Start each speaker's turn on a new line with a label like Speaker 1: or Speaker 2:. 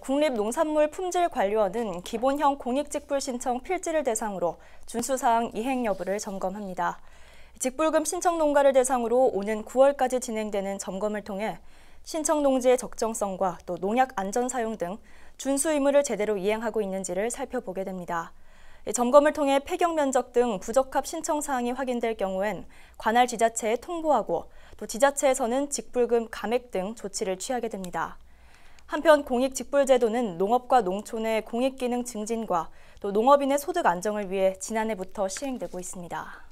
Speaker 1: 국립농산물품질관리원은 기본형 공익직불 신청 필지를 대상으로 준수사항 이행 여부를 점검합니다. 직불금 신청 농가를 대상으로 오는 9월까지 진행되는 점검을 통해 신청 농지의 적정성과 또 농약 안전 사용 등 준수 의무를 제대로 이행하고 있는지를 살펴보게 됩니다. 점검을 통해 폐경 면적 등 부적합 신청 사항이 확인될 경우엔 관할 지자체에 통보하고 또 지자체에서는 직불금 감액 등 조치를 취하게 됩니다. 한편 공익직불제도는 농업과 농촌의 공익기능 증진과 또 농업인의 소득 안정을 위해 지난해부터 시행되고 있습니다.